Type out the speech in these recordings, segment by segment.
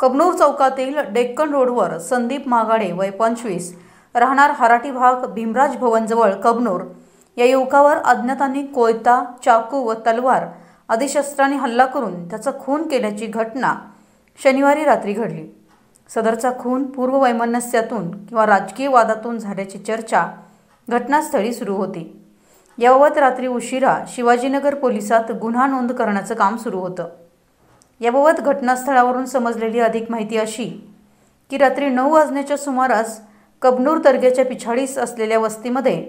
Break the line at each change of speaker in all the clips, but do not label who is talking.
कबनूर चौकातील डेक्कन रोडवर संदीप मागाडे वय पंचवीस राहणार हराठी भाग भीमराज भवनजवळ कबनूर या युवकावर अज्ञातांनी कोयता चाकू व तलवार आदी शस्त्राने हल्ला करून त्याचा खून केल्याची घटना शनिवारी रात्री घडली सदरचा खून पूर्व वैमनस्यातून किंवा राजकीय वादातून झाल्याची चर्चा घटनास्थळी सुरू होती याबाबत रात्री उशिरा शिवाजीनगर पोलिसात गुन्हा नोंद करण्याचं काम सुरू होतं याबाबत घटनास्थळावरून समजलेली अधिक माहिती अशी की रात्री नऊ वाजण्याच्या सुमारास कबनूर दर्ग्याच्या पिछाडीस असलेल्या वस्तीमध्ये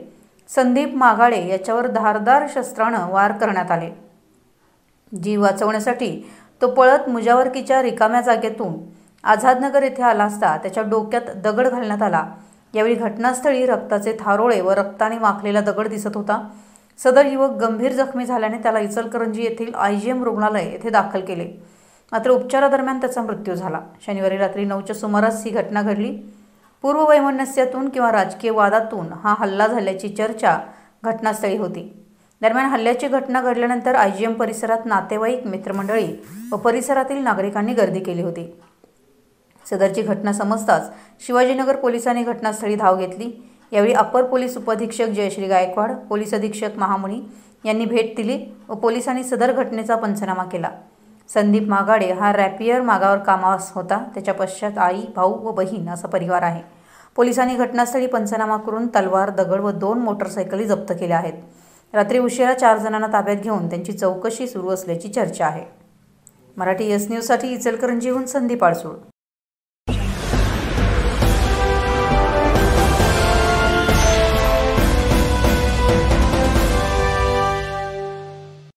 संदीप मागाळे याच्यावर धारदार शस्त्रानं वार करण्यात आले जीव वाचवण्यासाठी तो पळत मुजावरकीच्या रिकाम्या जागेतून आझादनगर येथे आला असता त्याच्या डोक्यात दगड घालण्यात आला यावेळी घटनास्थळी रक्ताचे थारोळे व रक्ताने वाकलेला दगड दिसत होता सदर युवक गंभीर जखमी झाल्याने त्याला इचलकरंजी येथील आय जी एम रुग्णालय येथे दाखल केले मात्र उपचारादरम्यान त्याचा मृत्यू झाला शनिवारी रात्री नऊच्या सुमारास ही घटना घडली पूर्ववैमनस्यातून किंवा राजकीय वादातून हा हल्ला झाल्याची चर्चा घटनास्थळी होती दरम्यान हल्ल्याची घटना घडल्यानंतर आय जी एम परिसरात नातेवाईक मित्रमंडळी व परिसरातील नागरिकांनी गर्दी केली होती सदरची घटना समजताच शिवाजीनगर पोलिसांनी घटनास्थळी धाव घेतली यावेळी अपर पोलीस उपअधीक्षक जयश्री गायकवाड पोलीस अधीक्षक महामुनी यांनी भेट दिली व पोलिसांनी सदर घटनेचा पंचनामा केला संदीप मागाडे हा रॅपियर मागावर कामास होता त्याच्या पश्चात आई भाऊ व बहीण असा परिवार आहे पोलिसांनी घटनास्थळी पंचनामा करून तलवार दगड व दोन मोटरसायकली जप्त केल्या आहेत रात्री उशिरा चार जणांना ताब्यात घेऊन त्यांची चौकशी सुरू असल्याची चर्चा आहे मराठी एस न्यूजसाठी इचलकरंजीहून संदीप आळसूळ